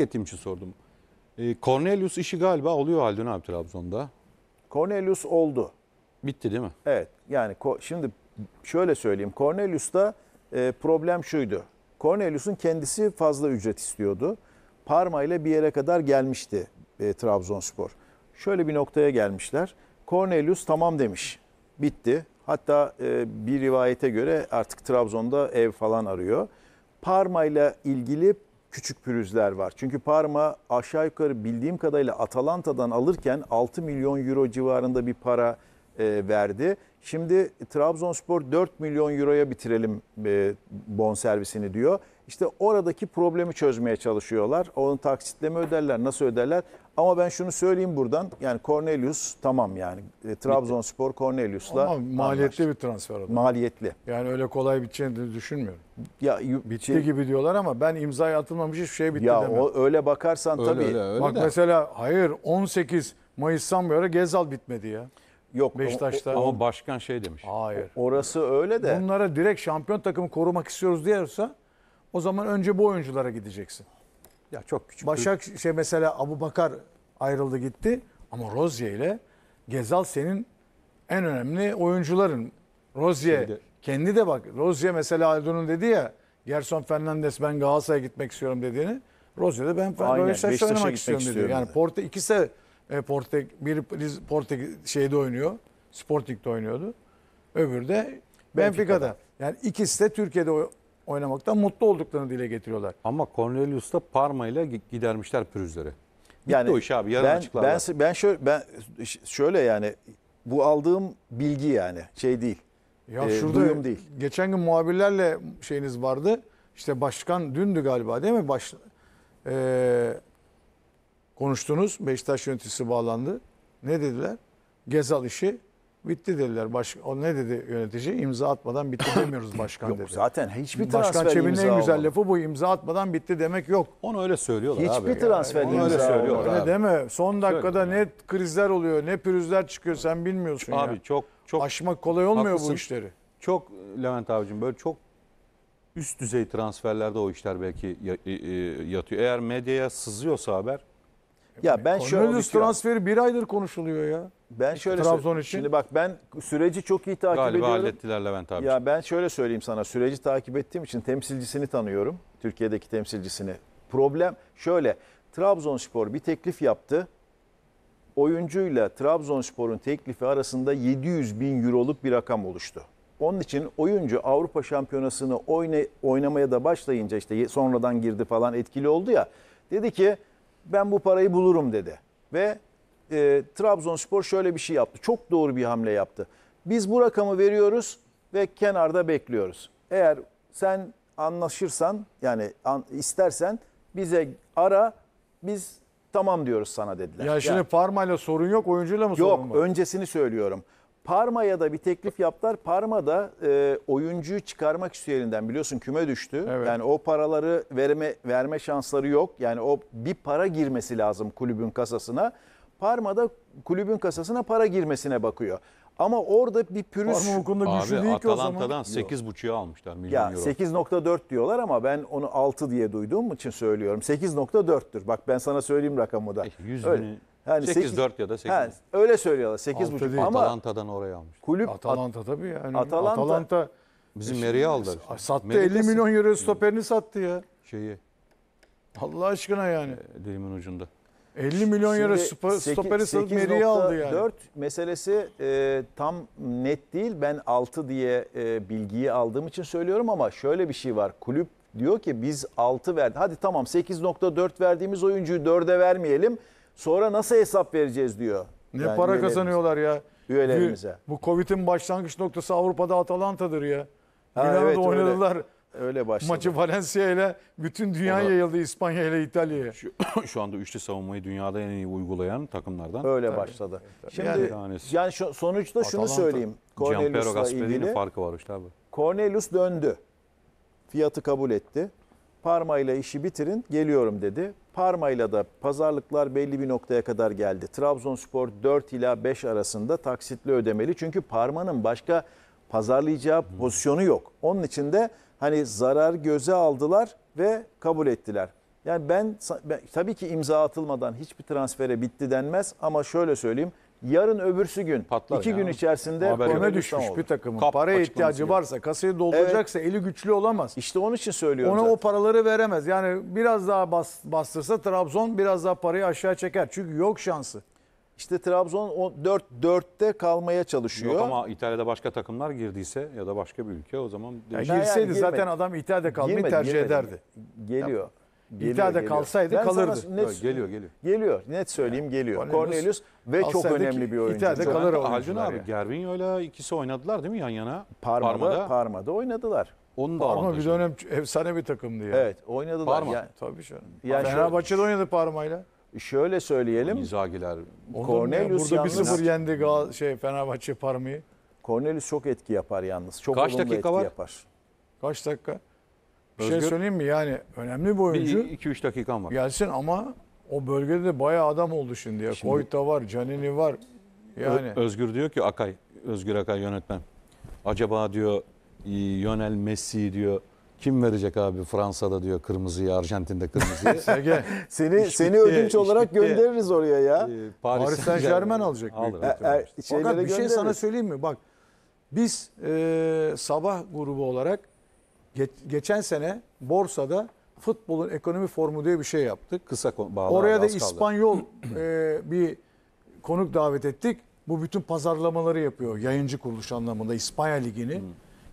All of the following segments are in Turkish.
ettiğim için sordum. E, Cornelius işi galiba oluyor Haldun abi Trabzon'da. Cornelius oldu. Bitti değil mi? Evet. Yani şimdi şöyle söyleyeyim. Cornelius'ta e, problem şuydu. Cornelius'un kendisi fazla ücret istiyordu. Parma ile bir yere kadar gelmişti e, Trabzonspor. Şöyle bir noktaya gelmişler. Cornelius tamam demiş. Bitti. Hatta e, bir rivayete göre artık Trabzon'da ev falan arıyor. Parma ile ilgili küçük pürüzler var. Çünkü Parma aşağı yukarı bildiğim kadarıyla Atalanta'dan alırken 6 milyon euro civarında bir para e, verdi. Şimdi Trabzonspor 4 milyon euroya bitirelim e, servisini diyor. İşte oradaki problemi çözmeye çalışıyorlar. Onun taksitleme öderler, nasıl öderler? Ama ben şunu söyleyeyim buradan. Yani Cornelius tamam yani. E, Trabzonspor Cornelius'la Ama maliyetli anlaştı. bir transfer oldu. Maliyetli. Yani öyle kolay biteceğini düşünmüyorum. Ya bitti şey, gibi diyorlar ama ben imzayı atılmamış hiçbir şey bitti ya o öyle bakarsan öyle, tabii. Öyle, öyle Bak de. mesela hayır 18 Mayıs'tan beri Gezal bitmedi ya. Yok Beşiktaş'ta. Ama başkan şey demiş. Hayır. Orası öyle de. Bunlara direkt şampiyon takımı korumak istiyoruz diyorsa o zaman önce bu oyunculara gideceksin. Ya çok küçük. Başak şey mesela Abu Bakar ayrıldı gitti ama Rozier ile Gezal senin en önemli oyuncuların. Rozier Şeyde- kendi de bak Rozier mesela Aldon'un dedi ya Gerson Fernandes ben Galatasaray'a gitmek istiyorum dediğini. Rozier de ben Aynen, Beşiktaş'ta oynamak istiyorum dedi. istiyorum Yani Porto ikisi de e, Porte biri Liz- Porte şeyde oynuyor. Sporting'de oynuyordu. Öbürü de Benfica'da. Yani ikisi de Türkiye'de oynamaktan mutlu olduklarını dile getiriyorlar. Ama Cornelius da parmayla gidermişler pürüzleri. Bitti yani o iş abi yarın ben, açıklarlar. Ben, ben, şöyle, ben şöyle yani bu aldığım bilgi yani şey değil. Ya e, şurada duyum değil. geçen gün muhabirlerle şeyiniz vardı. İşte başkan dündü galiba değil mi? Baş, e, konuştunuz. Beşiktaş yöneticisi bağlandı. Ne dediler? Gezal işi Bitti dediler. Baş, o ne dedi yönetici? İmza atmadan bitti demiyoruz başkan yok, dedi. Yok zaten hiçbir başkan transfer Başkan Çebi'nin en güzel olmadı. lafı bu. İmza atmadan bitti demek yok. Onu öyle söylüyorlar hiçbir abi. Hiçbir transfer yani, öyle söylüyorlar öyle abi. deme. Son dakikada ne krizler oluyor, ne pürüzler çıkıyor sen bilmiyorsun abi, ya. Abi çok çok aşmak kolay olmuyor haklısın. bu işleri. Çok Levent abicim böyle çok üst düzey transferlerde o işler belki e, e, yatıyor. Eğer medyaya sızıyorsa haber ya ben şöyle Cornelius transferi bir aydır konuşuluyor ya. ben şöyle Trabzon için. Şimdi bak ben süreci çok iyi takip Galiba ediyorum. hallettiler Levent abi. Ya ben şöyle söyleyeyim sana süreci takip ettiğim için temsilcisini tanıyorum. Türkiye'deki temsilcisini. Problem şöyle. Trabzonspor bir teklif yaptı. Oyuncuyla Trabzonspor'un teklifi arasında 700 bin euroluk bir rakam oluştu. Onun için oyuncu Avrupa Şampiyonası'nı oyna, oynamaya da başlayınca işte sonradan girdi falan etkili oldu ya. Dedi ki ben bu parayı bulurum dedi. Ve e, Trabzonspor şöyle bir şey yaptı. Çok doğru bir hamle yaptı. Biz bu rakamı veriyoruz ve kenarda bekliyoruz. Eğer sen anlaşırsan yani an, istersen bize ara biz tamam diyoruz sana dediler. Ya şimdi yani, parmayla sorun yok oyuncuyla mı yok, sorun var? Yok öncesini söylüyorum. Parma'ya da bir teklif yaptılar. Parma da e, oyuncuyu çıkarmak istiyor elinden. Biliyorsun küme düştü. Evet. Yani o paraları verme verme şansları yok. Yani o bir para girmesi lazım kulübün kasasına. Parma da kulübün kasasına para girmesine bakıyor. Ama orada bir pürüz... Parma bu konuda güçlü değil ki o zaman. Atalanta'dan 8.5'ya almışlar milyon ya, euro. 8.4 diyorlar ama ben onu 6 diye duyduğum için söylüyorum. 8.4'tür. Bak ben sana söyleyeyim rakamı da. 100 eh, Öyle. Bin... Yani 8-4 ya da 8. Yani öyle söylüyorlar 8.5 ama Atalanta'dan oraya almış. Kulüp Atalanta tabii yani. Atalanta, Atalanta bizim Meri'yi aldı. Sattı Merikası. 50 milyon euro stoperini sattı ya. Şeyi. Allah aşkına yani. Ee, dilimin ucunda. 50 milyon euro stoperi satıp Meri'yi aldı yani. 4 meselesi e, tam net değil. Ben 6 diye e, bilgiyi aldığım için söylüyorum ama şöyle bir şey var. Kulüp diyor ki biz 6 verdi. Hadi tamam 8.4 verdiğimiz oyuncuyu 4'e vermeyelim. Sonra nasıl hesap vereceğiz diyor. Ne yani para kazanıyorlar ya. Üyelerimize. Bu, bu Covid'in başlangıç noktası Avrupa'da Atalanta'dır ya. Milano'da evet, oynadılar. Öyle. Öyle başladı. Maçı Valencia ile bütün dünya Ona, yayıldı İspanya ile İtalya'ya. Şu, şu anda üçlü savunmayı dünyada en iyi uygulayan takımlardan. Öyle tabii, başladı. Tabii. Şimdi yani, yani şu, sonuçta Atalanta, şunu söyleyeyim. Cornelius'la ilgili farkı var işte abi. Cornelius döndü. Fiyatı kabul etti. Parma'yla işi bitirin geliyorum dedi. Parma'yla da pazarlıklar belli bir noktaya kadar geldi. Trabzonspor 4 ila 5 arasında taksitli ödemeli. Çünkü Parma'nın başka pazarlayacağı pozisyonu yok. Onun için de hani zarar göze aldılar ve kabul ettiler. Yani ben, ben tabii ki imza atılmadan hiçbir transfere bitti denmez ama şöyle söyleyeyim Yarın öbürsü gün, Patlar iki ya. gün içerisinde Haber yok. Küme düşmüş bir takımın. Kap para ihtiyacı gibi. varsa, kasayı dolduracaksa eli güçlü olamaz. İşte onun için söylüyorum Ona zaten. o paraları veremez. Yani biraz daha bas, bastırsa Trabzon biraz daha parayı aşağı çeker. Çünkü yok şansı. İşte Trabzon 4 4'te kalmaya çalışıyor. Yok ama İtalya'da başka takımlar girdiyse ya da başka bir ülke o zaman... Ya Yani girseydi girmedi. zaten adam İtalya'da kalmayı Girmedi, tercih girmedi. ederdi. Geliyor. Geliyor, İtalya'da geliyor. kalsaydı ben kalırdı. Sana net, geliyor geliyor. Geliyor. Net söyleyeyim geliyor. Cornelius ve çok önemli bir oyuncu. İtalya'da kalır oyuncular. Halcun abi yani. Gervinho'yla ikisi oynadılar değil mi yan yana? Parmada, Parmada, Parma'da oynadılar. Onun da Parma bir dönem efsane bir takımdı ya. Evet oynadılar. Parma. Yani, Tabii canım. Yani Fenerbahçe'de oynadı Parma'yla. Şöyle söyleyelim. Nizagiler. Cornelius Burada 1-0 yendi Gal şey Fenerbahçe Parma'yı. Cornelius çok etki yapar yalnız. Çok Kaç dakika etki var? yapar. Kaç dakika? Bir şey Özgür, şey söyleyeyim mi? Yani önemli bir oyuncu. 2-3 dakikan var. Gelsin ama o bölgede de bayağı adam oldu şimdi. Ya. Şimdi, Koyta var, Canini var. Yani. Özgür diyor ki Akay, Özgür Akay yönetmen. Acaba diyor Yonel Messi diyor kim verecek abi Fransa'da diyor kırmızıyı, Arjantin'de kırmızıyı. Sergen. seni iş seni bitti, ödünç olarak bitti. göndeririz oraya ya. Ee, Paris, Paris Saint Germain alacak. Alır, e, e, Fakat bir şey sana şey söyleyeyim mi? Bak biz e, sabah grubu olarak geçen sene borsada futbolun ekonomi formu diye bir şey yaptık. Kısa bağlı. Oraya da İspanyol e, bir konuk davet ettik. Bu bütün pazarlamaları yapıyor yayıncı kuruluş anlamında İspanya Ligi'ni. Hmm.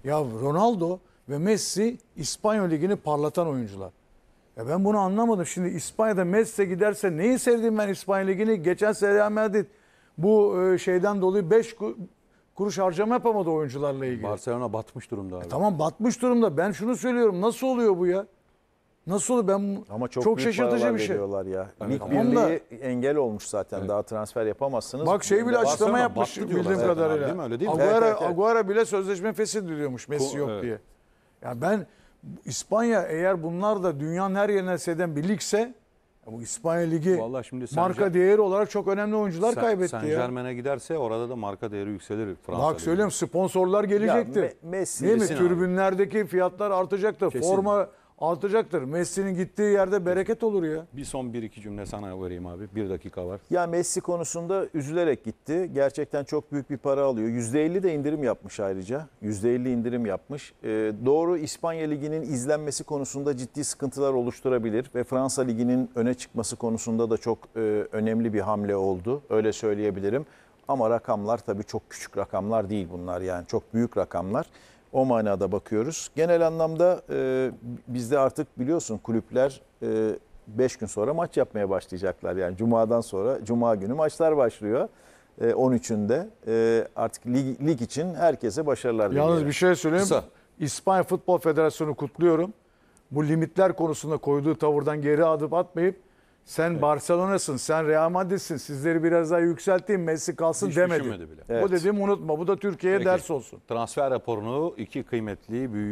Ya Ronaldo ve Messi İspanya Ligi'ni parlatan oyuncular. Ya e ben bunu anlamadım. Şimdi İspanya'da Messi giderse neyi sevdim ben İspanya Ligi'ni? Geçen Real Madrid bu e, şeyden dolayı 5 kuruş harcama yapamadı oyuncularla ilgili. Barcelona batmış durumda abi. E tamam batmış durumda. Ben şunu söylüyorum. Nasıl oluyor bu ya? Nasıl oluyor? Ben Ama çok, çok şaşırtıcı bir şey. Veriyorlar ya. Evet, Lig tamam da, engel olmuş zaten. Evet. Daha transfer yapamazsınız. Bak şey bile açıklama yapmış bildiğim evet, kadarıyla. Abi, değil mi? Öyle değil mi? Aguara, evet, evet. Aguara bile sözleşme feshediliyormuş Messi Ko yok evet. diye. Yani ben İspanya eğer bunlar da dünyanın her yerine seden bir ligse bu İspanya Ligi Vallahi şimdi Saint- marka değeri olarak çok önemli oyuncular kaybetti Saint ya. Germain'e giderse orada da marka değeri yükselir Fransa Bak Ligi'nde. söylüyorum sponsorlar gelecekti. Me- Messi- Değil mi? Kesin abi. Tribünlerdeki fiyatlar artacaktı. Forma artacaktır. Messi'nin gittiği yerde bereket olur ya. Bir son bir iki cümle sana vereyim abi. Bir dakika var. Ya Messi konusunda üzülerek gitti. Gerçekten çok büyük bir para alıyor. %50 de indirim yapmış ayrıca. %50 indirim yapmış. Ee, doğru İspanya Ligi'nin izlenmesi konusunda ciddi sıkıntılar oluşturabilir. Ve Fransa Ligi'nin öne çıkması konusunda da çok e, önemli bir hamle oldu. Öyle söyleyebilirim. Ama rakamlar tabii çok küçük rakamlar değil bunlar yani çok büyük rakamlar. O manada bakıyoruz. Genel anlamda e, bizde artık biliyorsun kulüpler 5 e, gün sonra maç yapmaya başlayacaklar. Yani cumadan sonra cuma günü maçlar başlıyor. 13'ünde e, e, artık lig, lig için herkese başarılar diliyorum. Yalnız bir şey söyleyeyim. Kısa. İspanya Futbol Federasyonu kutluyorum. Bu limitler konusunda koyduğu tavırdan geri adım atmayıp sen Barcelona'sın, sen Real Madrid'sin. Sizleri biraz daha yükselteyim, Messi kalsın Hiç şey demedi. düşünmedi bile. Bu dediğimi unutma. Bu da Türkiye'ye Peki. ders olsun. Transfer raporunu iki kıymetli büyüğü